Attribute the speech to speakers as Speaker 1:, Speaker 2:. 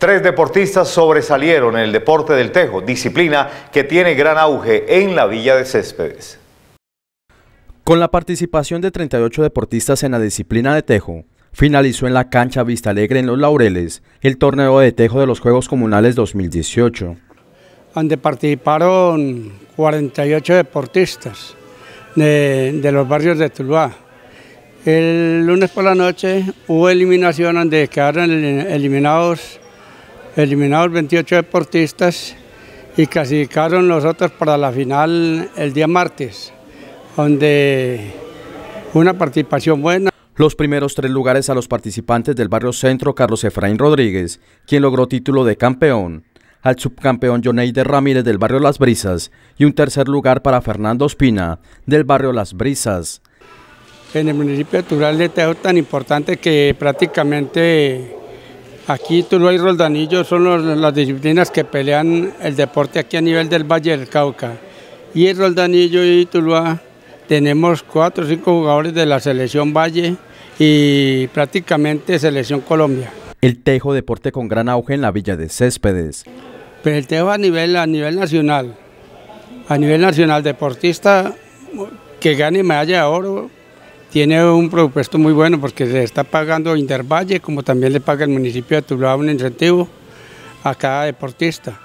Speaker 1: Tres deportistas sobresalieron en el deporte del tejo, disciplina que tiene gran auge en la Villa de Céspedes.
Speaker 2: Con la participación de 38 deportistas en la disciplina de tejo, finalizó en la cancha Vista Alegre en Los Laureles el torneo de tejo de los Juegos Comunales 2018.
Speaker 3: Donde participaron 48 deportistas de, los barrios de Tuluá, el lunes por la noche hubo eliminación donde quedaron eliminados eliminados 28 deportistas y clasificaron nosotros para la final el día martes,
Speaker 2: donde una participación buena. Los primeros tres lugares a los participantes del barrio centro Carlos Efraín Rodríguez, quien logró título de campeón, al subcampeón Joneide Ramírez del barrio Las Brisas y un tercer lugar para Fernando Espina del barrio Las Brisas. En el municipio de de Tejo tan importante
Speaker 3: que prácticamente Aquí Tuluá y Roldanillo son las disciplinas que pelean el deporte aquí a nivel del Valle del Cauca. Y Roldanillo y Tuluá tenemos cuatro o cinco jugadores de la selección Valle y
Speaker 2: prácticamente selección Colombia. El tejo deporte con gran auge en la Villa de Céspedes. Pero
Speaker 3: pues el tejo a nivel, a nivel nacional, a nivel nacional, deportista que gane medalla de oro, tiene un presupuesto muy bueno porque se está pagando Intervalle, como también le paga el municipio de Tuluá un incentivo a cada deportista.